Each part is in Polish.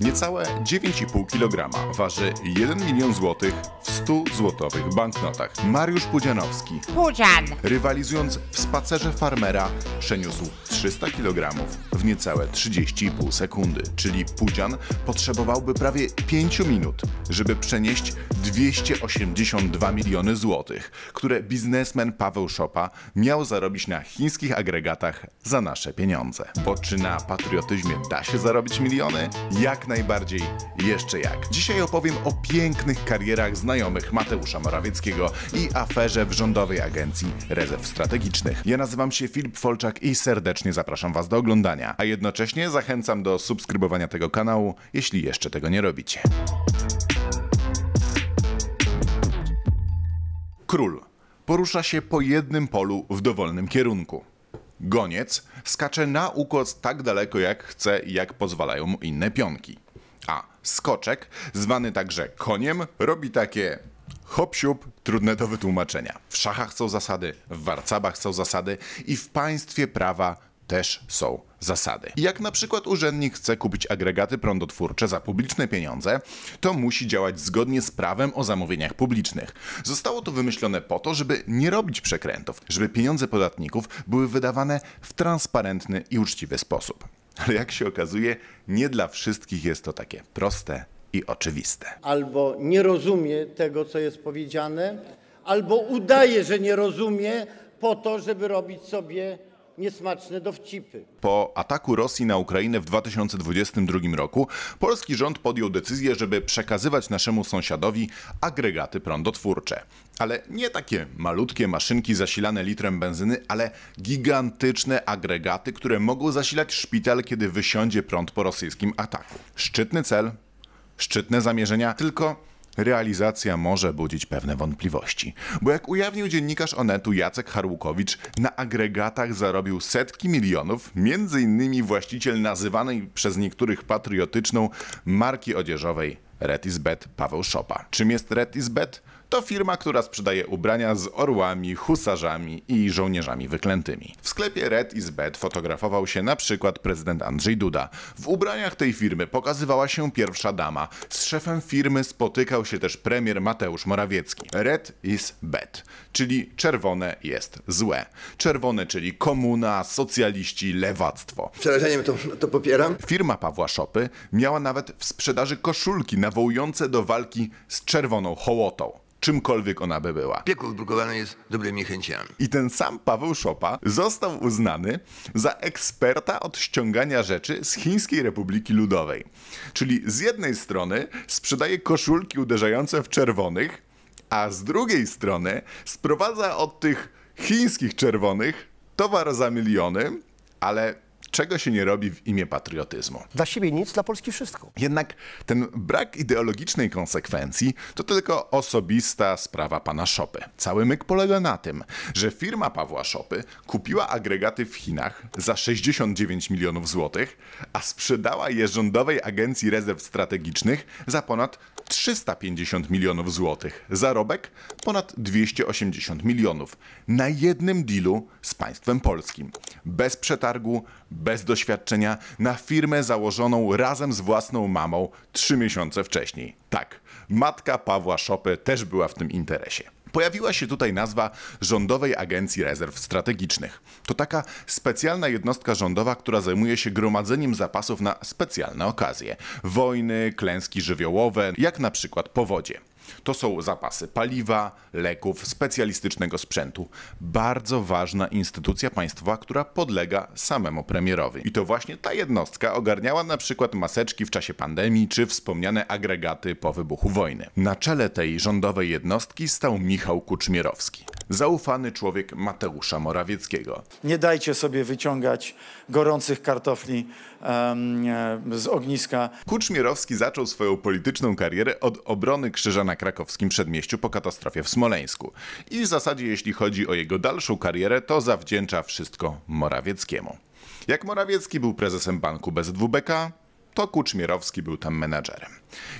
Niecałe 9,5 kg waży 1 milion złotych w 100 złotowych banknotach. Mariusz Pudzianowski, Pudzian, rywalizując w spacerze farmera, przeniósł 300 kg w niecałe 30,5 sekundy, czyli Pudzian potrzebowałby prawie 5 minut, żeby przenieść 282 miliony złotych, które biznesmen Paweł Szopa miał zarobić na chińskich agregatach za nasze pieniądze. Bo czy na patriotyzmie da się zarobić miliony? Jak najbardziej jeszcze jak. Dzisiaj opowiem o pięknych karierach znajomych Mateusza Morawieckiego i aferze w Rządowej Agencji Rezerw Strategicznych. Ja nazywam się Filip Folczak i serdecznie zapraszam Was do oglądania, a jednocześnie zachęcam do subskrybowania tego kanału, jeśli jeszcze tego nie robicie. Król porusza się po jednym polu w dowolnym kierunku. Goniec skacze na ukos tak daleko jak chce i jak pozwalają mu inne pionki. A skoczek, zwany także koniem, robi takie hop trudne do wytłumaczenia. W szachach są zasady, w warcabach są zasady i w państwie prawa też są zasady. Jak na przykład urzędnik chce kupić agregaty prądotwórcze za publiczne pieniądze, to musi działać zgodnie z prawem o zamówieniach publicznych. Zostało to wymyślone po to, żeby nie robić przekrętów, żeby pieniądze podatników były wydawane w transparentny i uczciwy sposób. Ale jak się okazuje, nie dla wszystkich jest to takie proste i oczywiste. Albo nie rozumie tego, co jest powiedziane, albo udaje, że nie rozumie po to, żeby robić sobie niesmaczne dowcipy. Po ataku Rosji na Ukrainę w 2022 roku polski rząd podjął decyzję, żeby przekazywać naszemu sąsiadowi agregaty prądotwórcze. Ale nie takie malutkie maszynki zasilane litrem benzyny, ale gigantyczne agregaty, które mogą zasilać szpital, kiedy wysiądzie prąd po rosyjskim ataku. Szczytny cel, szczytne zamierzenia, tylko realizacja może budzić pewne wątpliwości. Bo jak ujawnił dziennikarz Onetu Jacek Harłukowicz, na agregatach zarobił setki milionów, między innymi właściciel nazywanej przez niektórych patriotyczną marki odzieżowej Red is Paweł Szopa. Czym jest Red is to firma, która sprzedaje ubrania z orłami, husarzami i żołnierzami wyklętymi. W sklepie Red is Bad fotografował się na przykład prezydent Andrzej Duda. W ubraniach tej firmy pokazywała się pierwsza dama. Z szefem firmy spotykał się też premier Mateusz Morawiecki. Red is bad, czyli czerwone jest złe. Czerwone, czyli komuna, socjaliści, lewactwo. Przerażeniem to, to popieram. Firma Pawła Szopy miała nawet w sprzedaży koszulki nawołujące do walki z czerwoną hołotą czymkolwiek ona by była. Piekło brukowane jest dobrymi chęciami. I ten sam Paweł Szopa został uznany za eksperta od ściągania rzeczy z Chińskiej Republiki Ludowej. Czyli z jednej strony sprzedaje koszulki uderzające w czerwonych, a z drugiej strony sprowadza od tych chińskich czerwonych towar za miliony, ale czego się nie robi w imię patriotyzmu. Dla siebie nic, dla Polski wszystko. Jednak ten brak ideologicznej konsekwencji to tylko osobista sprawa pana Szopy. Cały myk polega na tym, że firma Pawła Szopy kupiła agregaty w Chinach za 69 milionów złotych, a sprzedała je Rządowej Agencji Rezerw Strategicznych za ponad 350 milionów złotych. Zarobek ponad 280 milionów na jednym dealu z państwem polskim. Bez przetargu, bez doświadczenia na firmę założoną razem z własną mamą trzy miesiące wcześniej. Tak, matka Pawła Szopy też była w tym interesie. Pojawiła się tutaj nazwa Rządowej Agencji Rezerw Strategicznych. To taka specjalna jednostka rządowa, która zajmuje się gromadzeniem zapasów na specjalne okazje wojny, klęski żywiołowe, jak na przykład powodzie. To są zapasy paliwa, leków, specjalistycznego sprzętu. Bardzo ważna instytucja państwowa, która podlega samemu premierowi. I to właśnie ta jednostka ogarniała na przykład maseczki w czasie pandemii czy wspomniane agregaty po wybuchu wojny. Na czele tej rządowej jednostki stał Michał Kuczmierowski, zaufany człowiek Mateusza Morawieckiego. Nie dajcie sobie wyciągać gorących kartofli um, z ogniska. Kuczmierowski zaczął swoją polityczną karierę od obrony Krzyża na krakowskim przedmieściu po katastrofie w Smoleńsku. I w zasadzie jeśli chodzi o jego dalszą karierę, to zawdzięcza wszystko Morawieckiemu. Jak Morawiecki był prezesem banku bez WBK, to Kuczmierowski był tam menadżerem.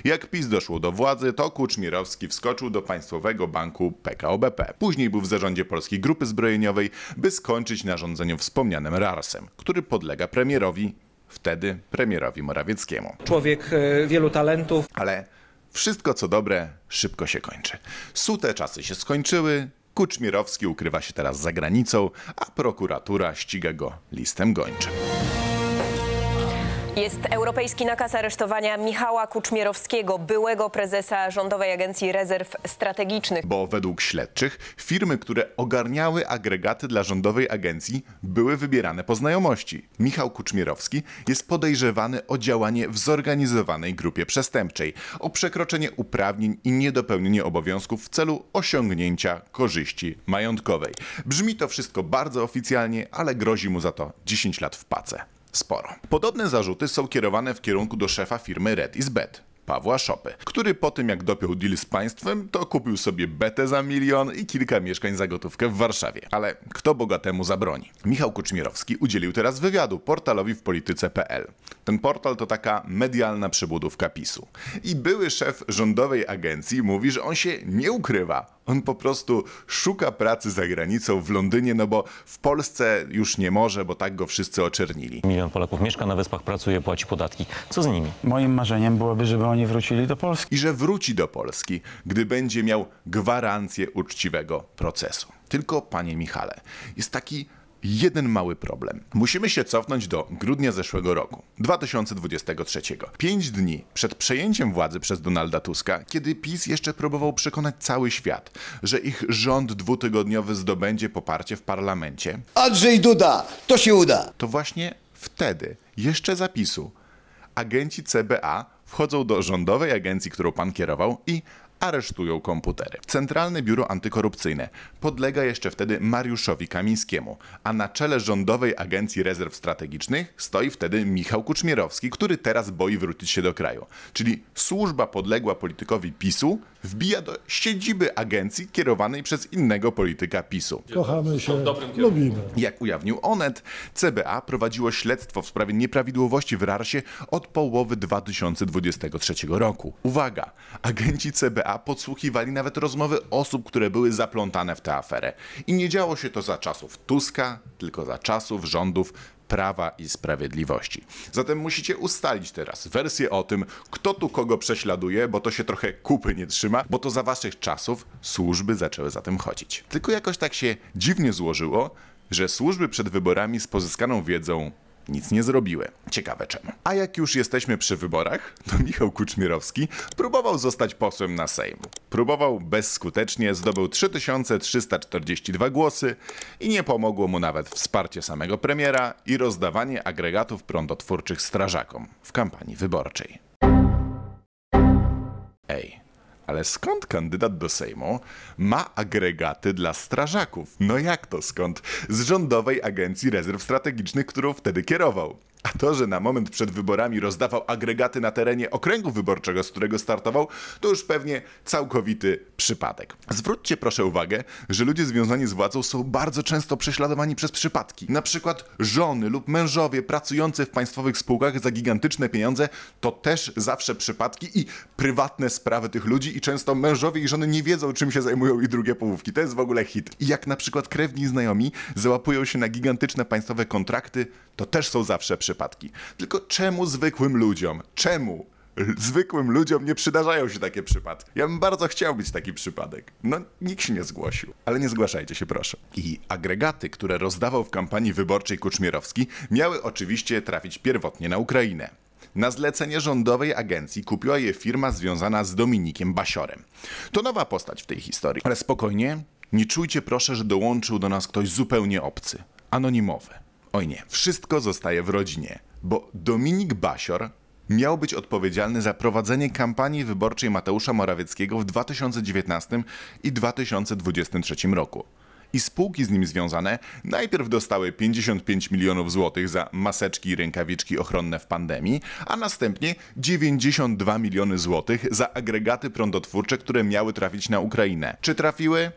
Jak PiS doszło do władzy, to Kuczmierowski wskoczył do Państwowego Banku PKOBP. Później był w zarządzie Polskiej Grupy Zbrojeniowej, by skończyć na rządzeniu wspomnianym RARS-em, który podlega premierowi, wtedy premierowi Morawieckiemu. Człowiek e, wielu talentów. Ale wszystko co dobre szybko się kończy. Sute czasy się skończyły, Kuczmirowski ukrywa się teraz za granicą, a prokuratura ściga go listem gończym. Jest europejski nakaz aresztowania Michała Kuczmierowskiego, byłego prezesa Rządowej Agencji Rezerw Strategicznych. Bo według śledczych firmy, które ogarniały agregaty dla Rządowej Agencji były wybierane po znajomości. Michał Kuczmierowski jest podejrzewany o działanie w zorganizowanej grupie przestępczej, o przekroczenie uprawnień i niedopełnienie obowiązków w celu osiągnięcia korzyści majątkowej. Brzmi to wszystko bardzo oficjalnie, ale grozi mu za to 10 lat w pace sporo. Podobne zarzuty są kierowane w kierunku do szefa firmy Red is Bet, Pawła Szopy, który po tym jak dopiął deal z państwem, to kupił sobie betę za milion i kilka mieszkań za gotówkę w Warszawie. Ale kto bogatemu zabroni? Michał Kuczmirowski udzielił teraz wywiadu portalowi w polityce.pl. Ten portal to taka medialna przybudówka PiSu. I były szef rządowej agencji mówi, że on się nie ukrywa on po prostu szuka pracy za granicą w Londynie, no bo w Polsce już nie może, bo tak go wszyscy oczernili. Milion Polaków mieszka na Wyspach, pracuje, płaci podatki. Co z nimi? Moim marzeniem byłoby, żeby oni wrócili do Polski. I że wróci do Polski, gdy będzie miał gwarancję uczciwego procesu. Tylko, panie Michale, jest taki jeden mały problem. Musimy się cofnąć do grudnia zeszłego roku, 2023. Pięć dni przed przejęciem władzy przez Donalda Tuska, kiedy PiS jeszcze próbował przekonać cały świat, że ich rząd dwutygodniowy zdobędzie poparcie w parlamencie. Andrzej Duda, to się uda! To właśnie wtedy, jeszcze zapisu, agenci CBA wchodzą do rządowej agencji, którą pan kierował i aresztują komputery. Centralne Biuro Antykorupcyjne podlega jeszcze wtedy Mariuszowi Kamińskiemu, a na czele Rządowej Agencji Rezerw Strategicznych stoi wtedy Michał Kuczmierowski, który teraz boi wrócić się do kraju. Czyli służba podległa politykowi PiSu wbija do siedziby agencji kierowanej przez innego polityka PiSu. Kochamy się, lubimy. Jak ujawnił Onet, CBA prowadziło śledztwo w sprawie nieprawidłowości w RARSie od połowy 2023 roku. Uwaga, agenci CBA podsłuchiwali nawet rozmowy osób, które były zaplątane w tę aferę. I nie działo się to za czasów Tuska, tylko za czasów rządów Prawa i Sprawiedliwości. Zatem musicie ustalić teraz wersję o tym, kto tu kogo prześladuje, bo to się trochę kupy nie trzyma, bo to za waszych czasów służby zaczęły za tym chodzić. Tylko jakoś tak się dziwnie złożyło, że służby przed wyborami z pozyskaną wiedzą nic nie zrobiły. Ciekawe czemu. A jak już jesteśmy przy wyborach, to Michał Kuczmirowski próbował zostać posłem na Sejm. Próbował bezskutecznie, zdobył 3342 głosy i nie pomogło mu nawet wsparcie samego premiera i rozdawanie agregatów prądotwórczych strażakom w kampanii wyborczej. Ej, ale skąd kandydat do Sejmu ma agregaty dla strażaków? No jak to skąd? Z rządowej agencji rezerw strategicznych, którą wtedy kierował. A to, że na moment przed wyborami rozdawał agregaty na terenie okręgu wyborczego, z którego startował, to już pewnie całkowity przypadek. Zwróćcie proszę uwagę, że ludzie związani z władzą są bardzo często prześladowani przez przypadki. Na przykład żony lub mężowie pracujący w państwowych spółkach za gigantyczne pieniądze to też zawsze przypadki i prywatne sprawy tych ludzi i często mężowie i żony nie wiedzą czym się zajmują i drugie połówki. To jest w ogóle hit. I jak na przykład krewni znajomi załapują się na gigantyczne państwowe kontrakty, to też są zawsze przypadki. Tylko czemu zwykłym ludziom? Czemu? zwykłym ludziom nie przydarzają się takie przypadki. Ja bym bardzo chciał być taki przypadek. No, nikt się nie zgłosił. Ale nie zgłaszajcie się, proszę. I agregaty, które rozdawał w kampanii wyborczej Kuczmierowski, miały oczywiście trafić pierwotnie na Ukrainę. Na zlecenie rządowej agencji kupiła je firma związana z Dominikiem Basiorem. To nowa postać w tej historii. Ale spokojnie, nie czujcie proszę, że dołączył do nas ktoś zupełnie obcy, anonimowy. Oj nie, wszystko zostaje w rodzinie, bo Dominik Basior miał być odpowiedzialny za prowadzenie kampanii wyborczej Mateusza Morawieckiego w 2019 i 2023 roku. I spółki z nim związane najpierw dostały 55 milionów złotych za maseczki i rękawiczki ochronne w pandemii, a następnie 92 miliony złotych za agregaty prądotwórcze, które miały trafić na Ukrainę. Czy trafiły?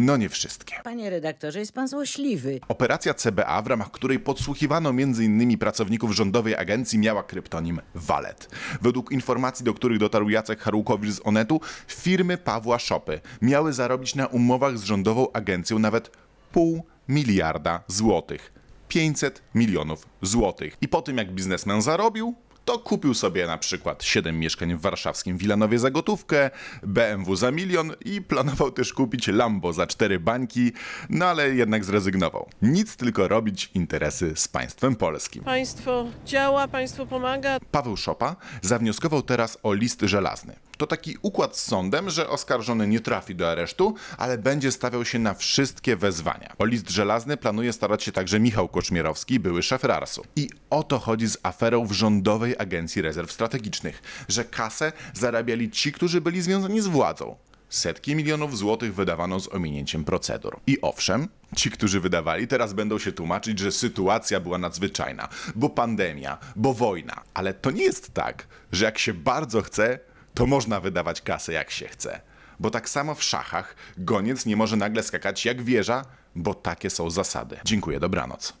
No nie wszystkie. Panie redaktorze, jest pan złośliwy. Operacja CBA, w ramach której podsłuchiwano m.in. pracowników rządowej agencji, miała kryptonim Walet. Według informacji, do których dotarł Jacek Harukowicz z Onetu, firmy Pawła Szopy miały zarobić na umowach z rządową agencją nawet pół miliarda złotych. 500 milionów złotych. I po tym, jak biznesmen zarobił, to kupił sobie na przykład 7 mieszkań w warszawskim Wilanowie za gotówkę, BMW za milion i planował też kupić Lambo za 4 bańki, no ale jednak zrezygnował. Nic tylko robić interesy z państwem polskim. Państwo działa, państwo pomaga. Paweł Szopa zawnioskował teraz o list żelazny. To taki układ z sądem, że oskarżony nie trafi do aresztu, ale będzie stawiał się na wszystkie wezwania. O list żelazny planuje starać się także Michał Koczmierowski, były szef RARS-u. I o to chodzi z aferą w Rządowej Agencji Rezerw Strategicznych, że kasę zarabiali ci, którzy byli związani z władzą. Setki milionów złotych wydawano z ominięciem procedur. I owszem, ci, którzy wydawali, teraz będą się tłumaczyć, że sytuacja była nadzwyczajna, bo pandemia, bo wojna. Ale to nie jest tak, że jak się bardzo chce, to można wydawać kasę jak się chce. Bo tak samo w szachach goniec nie może nagle skakać jak wieża, bo takie są zasady. Dziękuję, dobranoc.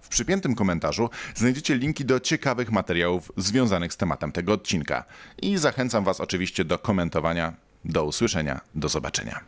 W przypiętym komentarzu znajdziecie linki do ciekawych materiałów związanych z tematem tego odcinka. I zachęcam Was oczywiście do komentowania. Do usłyszenia, do zobaczenia.